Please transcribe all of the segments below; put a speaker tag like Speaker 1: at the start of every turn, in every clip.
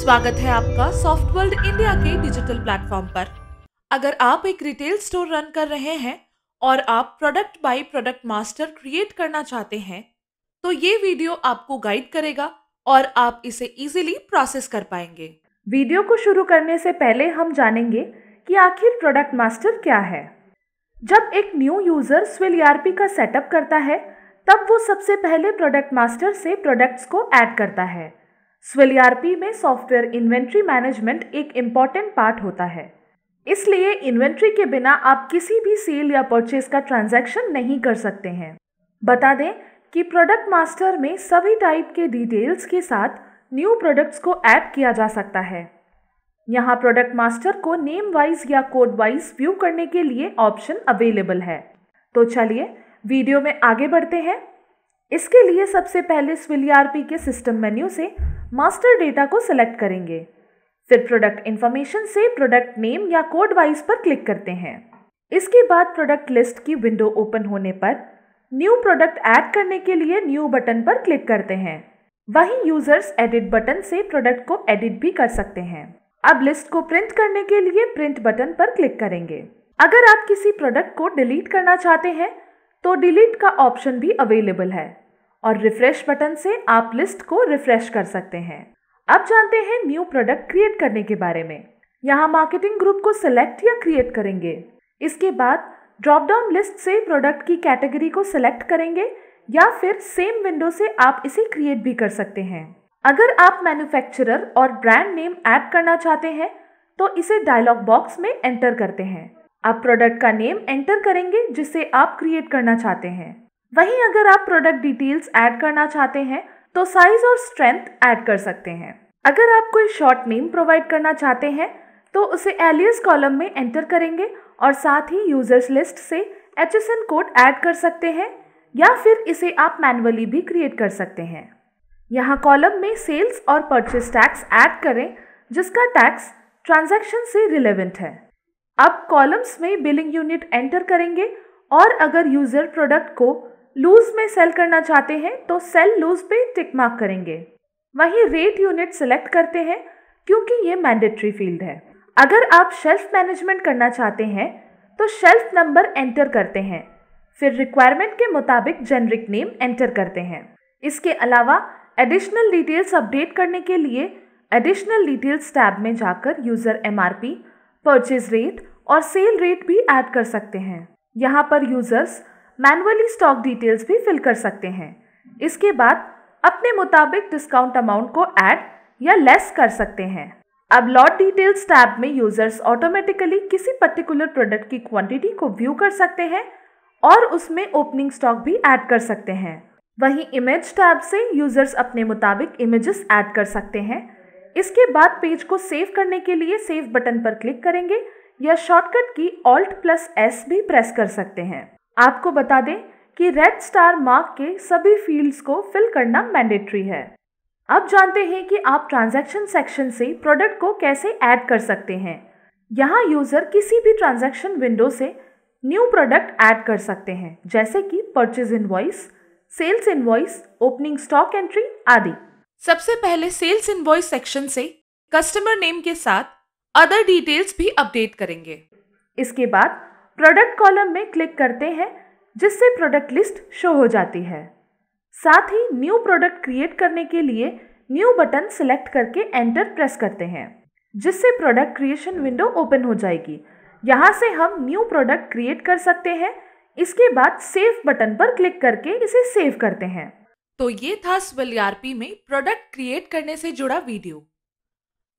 Speaker 1: स्वागत है आपका सॉफ्ट वर्ल्ड इंडिया के डिजिटल प्लेटफॉर्म पर अगर आप एक रिटेल स्टोर रन कर रहे हैं और आप product by product master create करना चाहते हैं तो ये वीडियो आपको गाइड करेगा और आप इसे इजीली प्रोसेस कर पाएंगे वीडियो को शुरू करने से पहले हम जानेंगे कि आखिर प्रोडक्ट मास्टर क्या है जब एक न्यू यूज़र स्विल ई का सेटअप करता है तब वो सबसे पहले प्रोडक्ट मास्टर से प्रोडक्ट्स को ऐड करता है स्वेलियारपी में सॉफ्टवेयर इन्वेंट्री मैनेजमेंट एक इम्पॉर्टेंट पार्ट होता है इसलिए इन्वेंट्री के बिना आप किसी भी सेल या परचेज का ट्रांजैक्शन नहीं कर सकते हैं बता दें कि प्रोडक्ट मास्टर में सभी टाइप के डिटेल्स के साथ न्यू प्रोडक्ट्स को ऐड किया जा सकता है यहाँ प्रोडक्ट मास्टर को नेम वाइज या कोड वाइज व्यू करने के लिए ऑप्शन अवेलेबल है तो चलिए वीडियो में आगे बढ़ते हैं इसके लिए सबसे पहले स्विलियारपी के सिस्टम मेन्यू से मास्टर डेटा को सिलेक्ट करेंगे फिर प्रोडक्ट इन्फॉर्मेशन से प्रोडक्ट नेम या कोड वाइज पर क्लिक करते हैं इसके बाद प्रोडक्ट लिस्ट की विंडो ओपन होने पर न्यू प्रोडक्ट ऐड करने के लिए न्यू बटन पर क्लिक करते हैं वहीं यूजर्स एडिट बटन से प्रोडक्ट को एडिट भी कर सकते हैं अब लिस्ट को प्रिंट करने के लिए प्रिंट बटन पर क्लिक करेंगे अगर आप किसी प्रोडक्ट को डिलीट करना चाहते हैं तो डिलीट का ऑप्शन भी अवेलेबल है और रिफ्रेश बटन से आप लिस्ट को रिफ्रेश कर सकते हैं अब जानते हैं न्यू प्रोडक्ट क्रिएट करने के बारे में यहाँ मार्केटिंग ग्रुप को सिलेक्ट या क्रिएट करेंगे इसके बाद ड्रॉपडाउन लिस्ट से प्रोडक्ट की कैटेगरी को सिलेक्ट करेंगे या फिर सेम विंडो से आप इसे क्रिएट भी कर सकते हैं अगर आप मैन्युफैक्चरर और ब्रांड नेम ऐड करना चाहते हैं तो इसे डायलॉग बॉक्स में एंटर करते हैं आप प्रोडक्ट का नेम एंटर करेंगे जिसे आप क्रिएट करना चाहते हैं वहीं अगर आप प्रोडक्ट डिटेल्स ऐड करना चाहते हैं तो साइज और स्ट्रेंथ ऐड कर सकते हैं अगर आप कोई शॉर्ट नेम प्रोवाइड करना चाहते हैं तो उसे एलियस कॉलम में एंटर करेंगे और साथ ही यूजर्स लिस्ट से एच कोड ऐड कर सकते हैं या फिर इसे आप मैनुअली भी क्रिएट कर सकते हैं यहाँ कॉलम में सेल्स और परचेस टैक्स ऐड करें जिसका टैक्स ट्रांजैक्शन से रिलेवेंट है अब कॉलम्स में बिलिंग यूनिट एंटर करेंगे और अगर यूज़र प्रोडक्ट को लूज में सेल करना चाहते हैं तो सेल लूज पे टिक मार्क करेंगे वहीं रेट यूनिट सेलेक्ट करते हैं क्योंकि ये मैंडेटरी फील्ड है अगर आप शेल्फ मैनेजमेंट करना चाहते हैं तो शेल्फ नंबर एंटर करते हैं फिर रिक्वायरमेंट के मुताबिक जेनरिक नेम एंटर करते हैं इसके अलावा एडिशनल डिटेल्स अपडेट करने के लिए एडिशनल डिटेल्स टैब में जाकर यूज़र एम परचेज रेट और सेल रेट भी ऐड कर सकते हैं यहाँ पर यूज़र्स मैनुअली स्टॉक डिटेल्स भी फिल कर सकते हैं इसके बाद अपने मुताबिक डिस्काउंट अमाउंट को ऐड या लेस कर सकते हैं अब लॉट डिटेल्स टैब में यूजर्स ऑटोमेटिकली किसी पर्टिकुलर प्रोडक्ट की क्वांटिटी को व्यू कर सकते हैं और उसमें ओपनिंग स्टॉक भी ऐड कर सकते हैं वहीं इमेज टैब से यूजर्स अपने मुताबिक इमेजेस ऐड कर सकते हैं इसके बाद पेज को सेव करने के लिए सेव बटन पर क्लिक करेंगे या शॉर्टकट की ऑल्ट प्लस एस भी प्रेस कर सकते हैं आपको बता दें कि रेड स्टार मार्क के सभी फील्ड्स को फिल करना मैंडेटरी है अब जानते हैं कि आप ट्रांजैक्शन सेक्शन से प्रोडक्ट को कैसे ऐड कर सकते हैं यहाँ यूज़र किसी भी ट्रांजैक्शन विंडो से न्यू प्रोडक्ट ऐड कर सकते हैं जैसे कि purchase invoice sales invoice opening stock entry आदि सबसे पहले सेल्स इनवॉइस सेक्शन से कस्टमर नेम के साथ अदर डिटेल्स भी अपडेट करेंगे इसके बाद प्रोडक्ट कॉलम में क्लिक करते हैं जिससे प्रोडक्ट लिस्ट शो हो जाती है साथ ही न्यू प्रोडक्ट क्रिएट करने के लिए न्यू बटन सिलेक्ट करके एंटर प्रेस करते हैं जिससे प्रोडक्ट क्रिएशन विंडो ओपन हो जाएगी यहाँ से हम न्यू प्रोडक्ट क्रिएट कर सकते हैं इसके बाद सेव बटन पर क्लिक करके इसे सेव करते हैं तो ये था स्वेल में प्रोडक्ट क्रिएट करने से जुड़ा वीडियो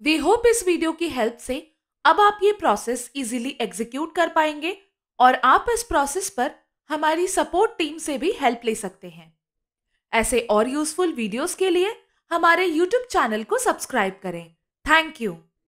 Speaker 1: वी होप इस वीडियो की हेल्प से अब आप ये प्रोसेस इजीली एग्जीक्यूट कर पाएंगे और आप इस प्रोसेस पर हमारी सपोर्ट टीम से भी हेल्प ले सकते हैं ऐसे और यूजफुल वीडियोस के लिए हमारे यूट्यूब चैनल को सब्सक्राइब करें थैंक यू